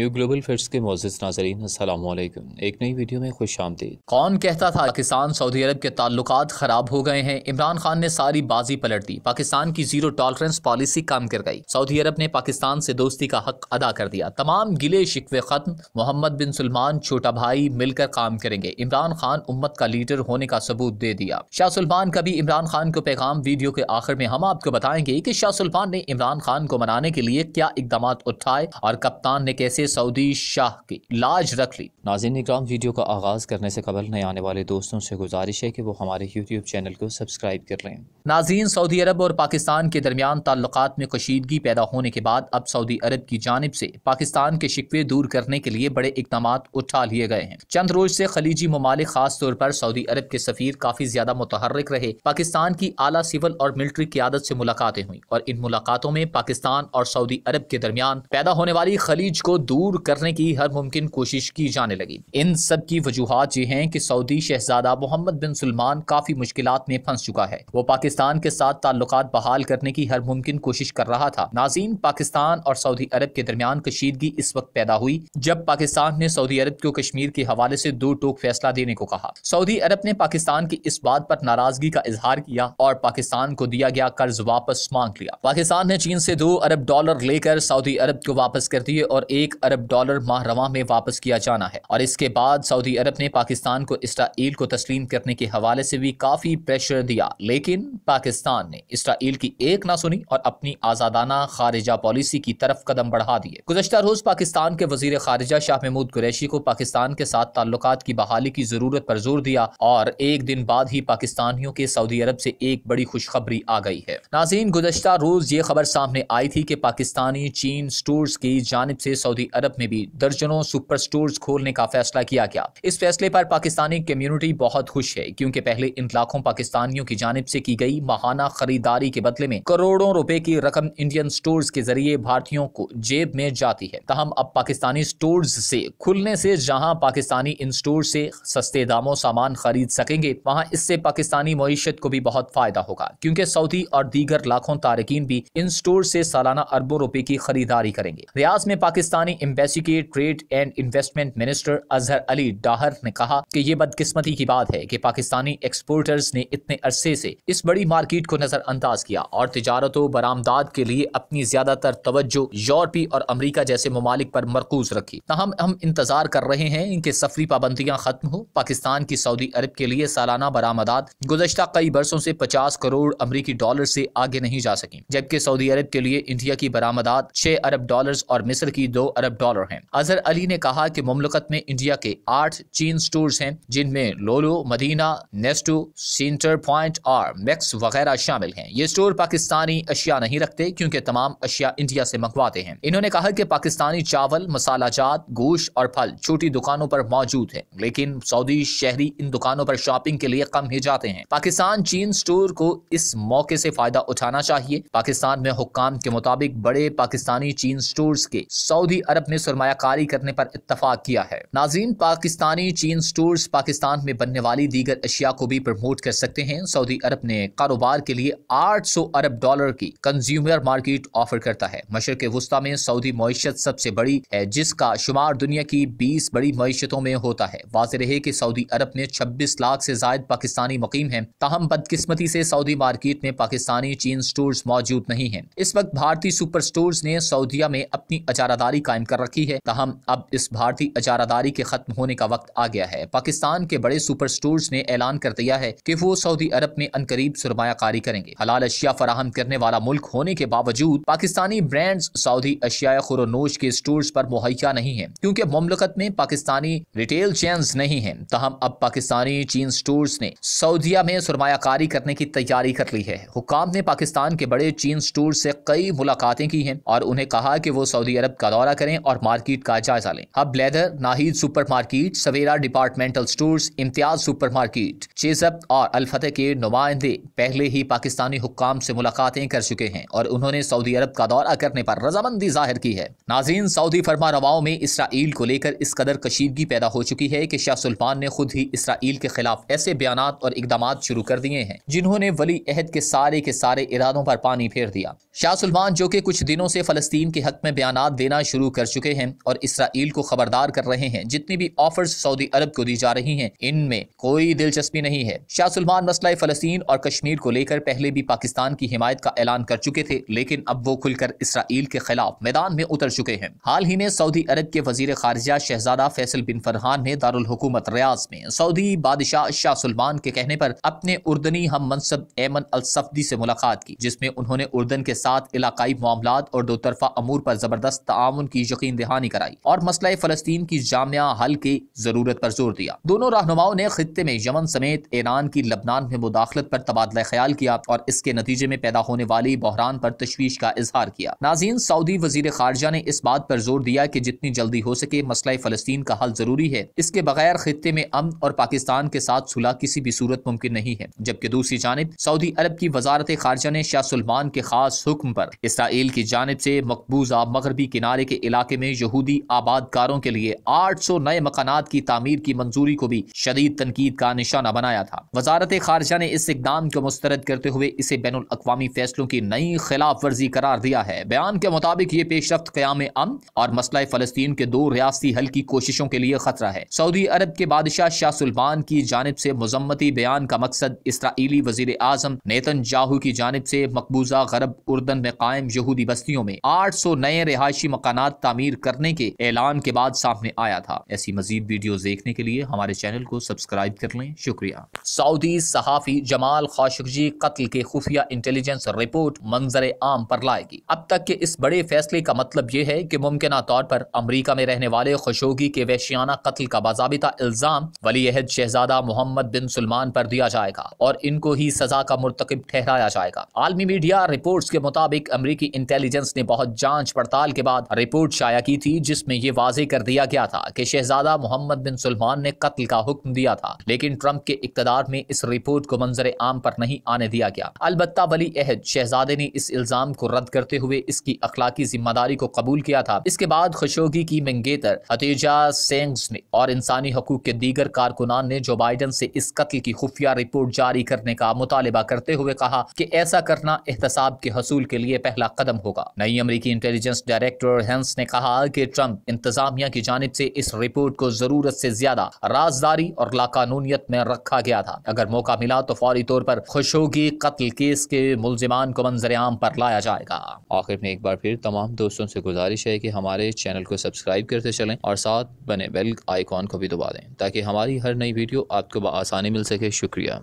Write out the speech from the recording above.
new global facts के मोजिज नाजरीन असलम एक नई वीडियो में खुश आमदी कौन कहता था पाकिस्तान सऊदी अरब के ताल्लुक खराब हो गए हैं इमरान खान ने सारी बाजी पलट दी पाकिस्तान की जीरो टॉलरेंस पॉलिसी काम कर गई सऊदी अरब ने पाकिस्तान से दोस्ती का हक अदा कर दिया तमाम गिले शिकवे खत्म मोहम्मद बिन सलमान छोटा भाई मिलकर काम करेंगे इमरान खान उम्मत का लीडर होने का सबूत दे दिया शाह सलमान का भी इमरान खान को पैगाम वीडियो के आखिर में हम आपको बताएंगे की शाह सलमान ने इमरान खान को मनाने के लिए क्या इकदाम उठाए और कप्तान ने कैसे सऊदी शाह की लाज रख ली नाजिन इक्राम वीडियो का आगाज़ करने से कबल नए आने वाले दोस्तों से गुजारिश है कि वो हमारे यूट्यूब चैनल को सब्सक्राइब कर लें नाजीन सऊदी अरब और पाकिस्तान के दरमियान ताल्लुक में कशीदगी पैदा होने के बाद अब सऊदी अरब की जानब से पाकिस्तान के शिकवे दूर करने के लिए बड़े इकदाम उठा लिए गए हैं चंद रोज से खलीजी ममालिक खास तौर पर सऊदी अरब के सफीर काफी ज्यादा मुतहरक रहे पाकिस्तान की आला सिविल और मिलिट्री क्यादत से मुलाकातें हुई और इन मुलाकातों में पाकिस्तान और सऊदी अरब के दरमियान पैदा होने वाली खलीज को दूर दूर करने की हर मुमकिन कोशिश की जाने लगी इन सब की वजूहत ये हैं कि सऊदी शहजादा मोहम्मद बिन सलमान काफी मुश्किल में फंस चुका है वो पाकिस्तान के साथ ताल्लुक बहाल करने की हर मुमकिन कोशिश कर रहा था नाजीन पाकिस्तान और सऊदी अरब के दरमियान कशीदगी इस वक्त पैदा हुई जब पाकिस्तान ने सऊदी अरब को कश्मीर के हवाले ऐसी दो टोक फैसला देने को कहा सऊदी अरब ने पाकिस्तान की इस बात आरोप नाराजगी का इजहार किया और पाकिस्तान को दिया गया कर्ज वापस मांग लिया पाकिस्तान ने चीन ऐसी दो अरब डॉलर लेकर सऊदी अरब को वापस कर दिए और एक अरब डॉलर माहरवा में वापस किया जाना है और इसके बाद सऊदी अरब ने पाकिस्तान को इसराइल को तस्लीम करने के हवाले से भी काफी प्रेशर दिया लेकिन पाकिस्तान ने इसराइल की एक ना सुनी और अपनी आजादाना खारिजा पॉलिसी की तरफ कदम बढ़ा दिए गुजशत रोज पाकिस्तान के वजीर खारिजा शाह महमूद कुरैशी को पाकिस्तान के साथ ताल्लुक की बहाली की जरूरत पर जोर दिया और एक दिन बाद ही पाकिस्तानियों के सऊदी अरब से एक बड़ी खुशखबरी आ गई है नाजीन गुजशत रोज ये खबर सामने आई थी कि पाकिस्तानी चीन स्टोर्स की जानब से सऊदी अरब में भी दर्जनों सुपर स्टोर खोलने का फैसला किया गया इस फैसले पर पाकिस्तानी कम्युनिटी बहुत खुश है क्योंकि पहले इन लाखों पाकिस्तानियों की जानब से की गई महाना खरीदारी के बदले में करोड़ों रुपए की रकम इंडियन स्टोर के जरिए भारतीयों को जेब में जाती है तहम अब पाकिस्तानी स्टोर से खुलने से जहाँ पाकिस्तानी इन स्टोर से सस्ते दामों सामान खरीद सकेंगे वहाँ इससे पाकिस्तानी मीशत को भी बहुत फायदा होगा क्योंकि सऊदी और दीगर लाखों तारकिन भी इन स्टोर से सालाना अरबों रुपए की खरीदारी करेंगे रियाज में पाकिस्तानी एम्बेसी के trade and investment minister Azhar Ali Dahar ने कहा कि ये बदकिस्मती की बात है कि पाकिस्तानी एक्सपोर्टर्स ने इतने अरसे से इस बड़ी मार्केट को नजरअंदाज किया और तजारत बरामदाद के लिए अपनी ज्यादातर तवज्जो यूरोपी और अमरीका जैसे ममालिक पर मरकूज रखी तहम हम इंतजार कर रहे हैं इनके सफरी पाबंदियाँ खत्म हो पाकिस्तान की सऊदी अरब के लिए सालाना बरामदात गुजशत कई बरसों से पचास करोड़ अमरीकी डॉलर से आगे नहीं जा सकी जबकि सऊदी अरब के लिए इंडिया की बरामदा छह अरब डॉलर और मिस्र की दो अरब अरब डॉलर हैं अजहर अली ने कहा कि ममलकत में इंडिया के आठ चीन स्टोर हैं जिनमें Lulu Madina Nesto centre point और मैक्स वगैरह शामिल हैं ये स्टोर पाकिस्तानी अशिया नहीं रखते क्योंकि तमाम अशिया इंडिया से मंगवाते हैं इन्होंने कहा कि पाकिस्तानी चावल मसाला जात गोश्त और फल छोटी दुकानों पर मौजूद है लेकिन सऊदी शहरी इन दुकानों पर शॉपिंग के लिए कम ही जाते हैं पाकिस्तान चीन स्टोर को इस मौके से फायदा उठाना चाहिए पाकिस्तान में हुक्काम के मुताबिक बड़े पाकिस्तानी चीन स्टोर के सऊदी अरब अरब ने सरमाकारी करने पर इतफाक किया है नाजीन पाकिस्तानी चीन स्टोर पाकिस्तान में बनने वाली दीगर अशिया को भी प्रमोट कर सकते हैं सऊदी अरब ने कारोबार के लिए आठ सौ अरब डॉलर की कंज्यूमर मार्केट ऑफर करता है मशर के वस्ता में सऊदी मीशत सबसे बड़ी है जिसका शुमार दुनिया की बीस बड़ी मीशतों में होता है वाज रहे की सऊदी अरब में छब्बीस लाख से जायद पाकिस्तानी मुकीम है ताहम बदकिस्मती से सऊदी मार्केट में पाकिस्तानी चीन स्टोर मौजूद नहीं है इस वक्त भारतीय सुपर स्टोर ने सऊदिया में अपनी अजारादारी कायम कर रखी है तहम अब इस भारतीय अजारादारी के खत्म होने का वक्त आ गया है पाकिस्तान के बड़े सुपर स्टोर ने ऐलान कर दिया है की वो सऊदी अरब में अनकरीब सरमाकारी करेंगे हलाल अशिया फराहम करने वाला मुल्क होने के बावजूद पाकिस्तानी ब्रांड सऊदी अशिया खुरोनोश के स्टोर पर मुहैया नहीं है क्यूँकी ममलकत में पाकिस्तानी रिटेल चैन नहीं है तहम अब पाकिस्तानी चीन स्टोर ने सऊदिया में सरमाकारी करने की तैयारी कर ली है हुकाम ने पाकिस्तान के बड़े चीन स्टोर से कई मुलाकातें की हैं और उन्हें कहा कि वो सऊदी अरब का दौरा करें और मार्केट का जायजा लें अब लेदर Naheed supermarket, Savera departmental stores Imtiaz supermarket, चेजब और अलफते के नुमाइंदे पहले ही पाकिस्तानी हुक्काम से मुलाकातें कर चुके हैं और उन्होंने सऊदी अरब का दौरा करने पर रजामंदी जाहिर की है नाजीन सऊदी फरमा रवाओं में इसराइल को लेकर इस कदर कशीदगी पैदा हो चुकी है की शाह सुल्तान ने खुद ही इसराइल के खिलाफ ऐसे बयान और इकदाम शुरू कर दिए हैं जिन्होंने वली अहद के सारे के सारे इरादों पर पानी फेर दिया शाह सुल्तान जो की कुछ दिनों से फलस्तीन के हक में बयान देना शुरू कर चुके हैं और इसराइल को खबरदार कर रहे हैं जितनी भी ऑफर्स सऊदी अरब को दी जा रही हैं इनमें कोई दिलचस्पी नहीं है शाह सलमान मसला फलस्तीन और कश्मीर को लेकर पहले भी पाकिस्तान की हिमायत का ऐलान कर चुके थे लेकिन अब वो खुलकर इसराइल के खिलाफ मैदान में उतर चुके हैं हाल ही में सऊदी अरब के वजीर खारजा शहजादा फैसल बिन फरहान ने दारकूमत रियाज में सऊदी बादशाह शाह सलमान के कहने पर अपने उर्दनी हम मनसब एमन अलसफदी से मुलाकात की जिसमें उन्होंने उर्दन के साथ इलाकाई मामला और दो तरफा अमूर पर जबरदस्त ताउन की यकीन दहानी कराई और मसला फलस्तीन की जामिया हल की जरूरत पर जोर दिया दोनों रहनुमाओं ने खत्े में यमन समेत ईरान की लबनान में मुदाखलत पर तबादला ख्याल किया और इसके नतीजे में पैदा होने वाली बहरान पर तशवीश का इजहार किया नाजीन सऊदी वजीर खारजा ने इस बात पर जोर दिया की जितनी जल्दी हो सके मसला फलस्तीन का हल जरूरी है इसके बगैर खत्े में अमन और पाकिस्तान के साथ सुलह किसी भी सूरत मुमकिन नहीं है जबकि दूसरी जानब सऊदी अरब की वजारत खारजा ने शाह सलमान के खास हुक्म पर इसराइल की जानब से मकबूजा मगरबी किनारे के इलाके इलाके में यहूदी आबादकारों के लिए 800 नए मकान की तमीर की मंजूरी को भी शदीद तनकीद का निशाना बनाया था वजारत खारजा ने इस इकदाम को मुस्तरद करते हुए इसे बैन अवी फैसलों की नई खिलाफ वर्जी करार दिया है बयान के मुताबिक ये पेशरफ क्याम अम और मसला फलस्तीन के दो रियाती हल की कोशिशों के लिए खतरा है सऊदी अरब के बादशाह शाह सुलमान की जानब ऐसी मजम्मती बयान का मकसद इसराइली वजीर आजम नेतन जाहू की जानब ऐसी मकबूजा गरब उर्दन में कायम यहूदी बस्तियों में आठ सौ नए रिहायशी मकाना तामीर करने के ऐलान के बाद सामने आया था ऐसी मजीद वीडियो देखने के लिए हमारे चैनल को सब्सक्राइब कर लें शुक्रिया सऊदी सहाफ़ी जमाल खाशी कत्ल के खुफिया इंटेलिजेंस रिपोर्ट मंजर आम पर लाएगी अब तक के इस बड़े फैसले का मतलब यह है की मुमकिन तौर पर अमरीका में रहने वाले खशोगी के वैशियाना कत्ल का बाजाबिता इल्जाम वली अहद शहजादा मोहम्मद बिन सलमान पर दिया जाएगा और इनको ही सजा का मुरतकब ठहराया जाएगा आलमी मीडिया रिपोर्ट के मुताबिक अमरीकी इंटेलिजेंस ने बहुत जाँच पड़ताल के बाद रिपोर्ट शाया की थी जिसमें ये वाजे कर दिया गया था कि शहजादा मोहम्मद बिन सलमान ने कत्ल का हुक्म दिया था लेकिन ट्रंप के इकतदार में इस रिपोर्ट को मंजर आम पर नहीं आने दिया गया अलबत् वली अहद शहजादे ने इस इल्जाम को रद्द करते हुए इसकी अखलाकी जिम्मेदारी को कबूल किया था इसके बाद खुशोगी की मंगेतर हतीजा सेंग्स ने और इंसानी हकूक के दीगर कारकुनान ने जो बाइडन से इस कत्ल की खुफिया रिपोर्ट जारी करने का मुतालबा करते हुए कहा कि ऐसा करना एहतसाब के हसूल के लिए पहला कदम होगा नई अमरीकी इंटेलिजेंस डायरेक्टर हेंस ने कहा कि ट्रंप इंतजामिया की जानब से इस रिपोर्ट को जरूरत से ज्यादा राजदारी और लाकानूनीत में रखा गया था अगर मौका मिला तो फौरी तौर पर खुशोगी कत्ल केस के मुलजमान को मंजर आम पर लाया जाएगा आखिर में एक बार फिर तमाम दोस्तों से गुजारिश है कि हमारे चैनल को सब्सक्राइब करते चलें और साथ बने बेल आइकॉन को भी दबा दें ताकि हमारी हर नई वीडियो आपको आसानी मिल सके शुक्रिया